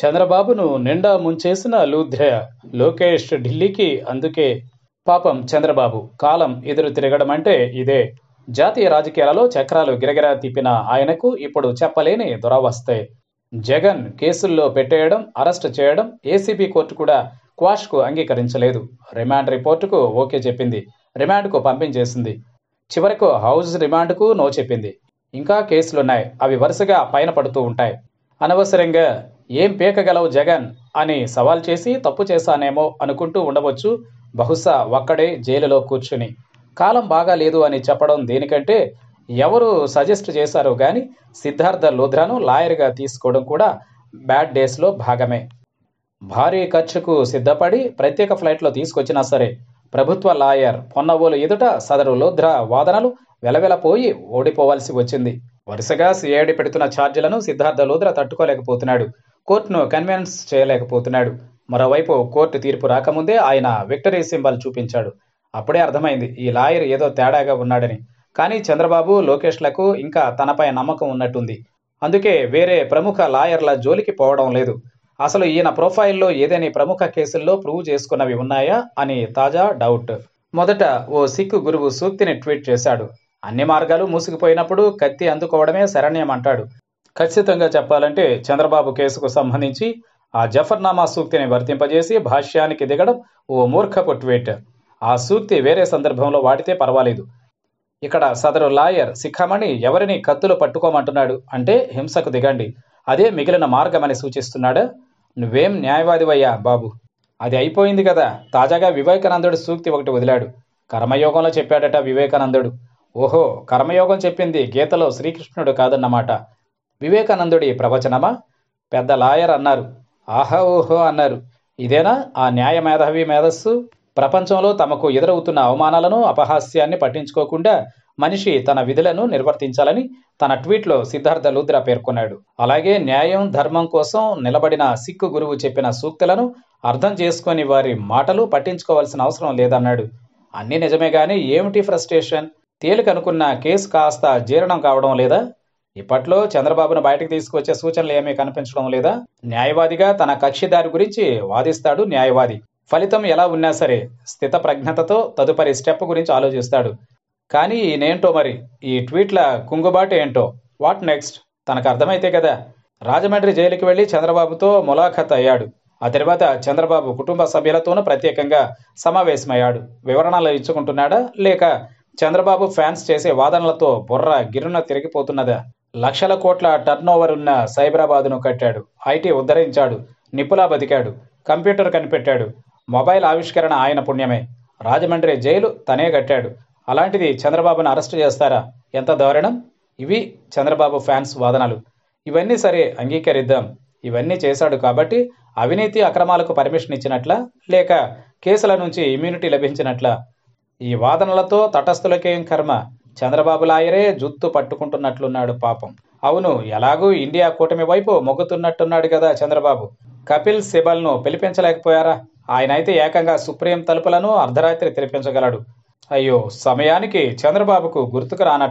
చంద్రబాబును నిండా ముంచేసిన లూధ్రయ లోకేష్ ఢిల్లీకి అందుకే పాపం చంద్రబాబు కాలం ఎదురు తిరగడం అంటే ఇదే జాతీయ రాజకీయాలలో చక్రాలు గిరగిరా తిప్పిన ఆయనకు ఇప్పుడు చెప్పలేని దురవస్థే జగన్ కేసుల్లో పెట్టేయడం అరెస్ట్ చేయడం ఏసీబీ కోర్టు కూడా క్వాష్కు అంగీకరించలేదు రిమాండ్ రిపోర్టుకు ఓకే చెప్పింది రిమాండ్కు పంపించేసింది చివరకు హౌస్ రిమాండ్కు నో చెప్పింది ఇంకా కేసులున్నాయి అవి వరుసగా పైన పడుతూ ఉంటాయి అనవసరంగా ఏం పీకగలవు జగన్ అని సవాల్ చేసి తప్పు చేశానేమో అనుకుంటూ ఉండవచ్చు బహుశా ఒక్కడే జైలులో కూర్చుని కాలం బాగా లేదు అని చెప్పడం దేనికంటే ఎవరు సజెస్ట్ చేశారో కానీ సిద్ధార్థ లోధ్రాను లాయర్గా తీసుకోవడం కూడా బ్యాడ్ డేస్లో భాగమే భారీ ఖర్చుకు సిద్ధపడి ప్రత్యేక ఫ్లైట్లో తీసుకొచ్చినా సరే ప్రభుత్వ లాయర్ పొన్నవోలు ఎదుట సదరు లోధ్ర వాదనలు వెలవెలపోయి ఓడిపోవాల్సి వచ్చింది వరుసగా సిఐడి పెడుతున్న ఛార్జీలను సిద్ధార్థ లోధ్ర తట్టుకోలేకపోతున్నాడు కోర్టును కన్విన్స్ చేయలేకపోతున్నాడు మరోవైపు కోర్టు తీర్పు రాకముందే ఆయన విక్టరీ సింబల్ చూపించాడు అప్పుడే అర్థమైంది ఈ లాయర్ ఏదో తేడాగా ఉన్నాడని కానీ చంద్రబాబు లోకేష్లకు ఇంకా తనపై నమ్మకం ఉన్నట్టుంది అందుకే వేరే ప్రముఖ లాయర్ల జోలికి పోవడం లేదు అసలు ఈయన ప్రొఫైల్లో ఏదేని ప్రముఖ కేసుల్లో ప్రూవ్ చేసుకున్నవి ఉన్నాయా అని తాజా డౌట్ మొదట ఓ సిక్కు గురువు సూక్తిని ట్వీట్ చేశాడు అన్ని మార్గాలు మూసుకుపోయినప్పుడు కత్తి అందుకోవడమే శరణ్యం అంటాడు ఖచ్చితంగా చెప్పాలంటే చంద్రబాబు కేసుకు సంబంధించి ఆ జఫర్నామా సూక్తిని వర్తింపజేసి భాష్యానికి దిగడం ఓ మూర్ఖపు ట్వీట్ ఆ సూక్తి వేరే సందర్భంలో వాడితే పర్వాలేదు ఇక్కడ సదరు లాయర్ శిఖామణి ఎవరిని కత్తులు పట్టుకోమంటున్నాడు అంటే హింసకు దిగండి అదే మిగిలిన మార్గమని సూచిస్తున్నాడు నువ్వేం న్యాయవాదివయ్యా బాబు అది అయిపోయింది కదా తాజాగా వివేకానందుడు సూక్తి ఒకటి వదిలాడు కర్మయోగంలో చెప్పాడట వివేకానందుడు ఓహో కర్మయోగం చెప్పింది గీతలో శ్రీకృష్ణుడు కాదన్నమాట వివేకానందుడి ప్రవచనమా పెద్ద లాయర్ అన్నారు ఆహా ఓహో అన్నారు ఇదేనా ఆ న్యాయ మేధావి మేధస్సు ప్రపంచంలో తమకు ఎదురవుతున్న అవమానాలను అపహాస్యాన్ని పట్టించుకోకుండా మనిషి తన విధులను నిర్వర్తించాలని తన ట్వీట్లో సిద్ధార్థ లూద్రా పేర్కొన్నాడు అలాగే న్యాయం ధర్మం కోసం నిలబడిన సిక్కు గురువు చెప్పిన సూక్తులను అర్థం చేసుకుని వారి మాటలు పట్టించుకోవాల్సిన అవసరం లేదన్నాడు అన్ని నిజమే కానీ ఏమిటి ఫ్రస్ట్రేషన్ తేలికనుకున్న కేసు కాస్త జీర్ణం కావడం లేదా ఇప్పట్లో చంద్రబాబును బయటకు తీసుకొచ్చే సూచనలు ఏమీ కనిపించడం లేదా న్యాయవాదిగా తన కక్షిదారి గురించి వాదిస్తాడు న్యాయవాది ఫలితం ఎలా ఉన్నా సరే స్థిత ప్రజ్ఞతతో తదుపరి స్టెప్ గురించి ఆలోచిస్తాడు కానీ ఈయనేంటో మరి ఈ ట్వీట్ల కుంగుబాటు ఏంటో వాట్ నెక్స్ట్ తనకు అర్థమైతే కదా రాజమండ్రి జైలుకి వెళ్ళి చంద్రబాబుతో ములాఖత్ అయ్యాడు ఆ తర్వాత చంద్రబాబు కుటుంబ సభ్యులతోనూ ప్రత్యేకంగా సమావేశమయ్యాడు వివరణలు ఇచ్చుకుంటున్నాడా లేక చంద్రబాబు ఫ్యాన్స్ చేసే వాదనలతో బుర్ర గిరున తిరిగిపోతున్నదా లక్షల కోట్ల టర్నోవర్ ఉన్న సైబరాబాదును కట్టాడు ఐటీ ఉద్ధరించాడు నిప్పులా బతికాడు కంప్యూటర్ కనిపెట్టాడు మొబైల్ ఆవిష్కరణ ఆయన పుణ్యమే రాజమండ్రి జైలు తనే కట్టాడు అలాంటిది చంద్రబాబును అరెస్టు చేస్తారా ఎంత దారుణం ఇవి చంద్రబాబు ఫ్యాన్స్ వాదనలు ఇవన్నీ సరే అంగీకరిద్దాం ఇవన్నీ చేశాడు కాబట్టి అవినీతి అక్రమాలకు పర్మిషన్ ఇచ్చినట్ల లేక కేసుల నుంచి ఇమ్యూనిటీ లభించినట్ల ఈ వాదనలతో తటస్థులకేం కర్మ చంద్రబాబు లాయరే జుత్తు పట్టుకుంటున్నట్లున్నాడు పాపం అవును ఎలాగూ ఇండియా కూటమి వైపు మొగ్గుతున్నట్టున్నాడు కదా చంద్రబాబు కపిల్ సిబల్ను పిలిపించలేకపోయారా ఆయనైతే ఏకంగా సుప్రీం తలుపులను అర్ధరాత్రి తెరిపించగలడు అయ్యో సమయానికి చంద్రబాబుకు గుర్తుకు రానట్టు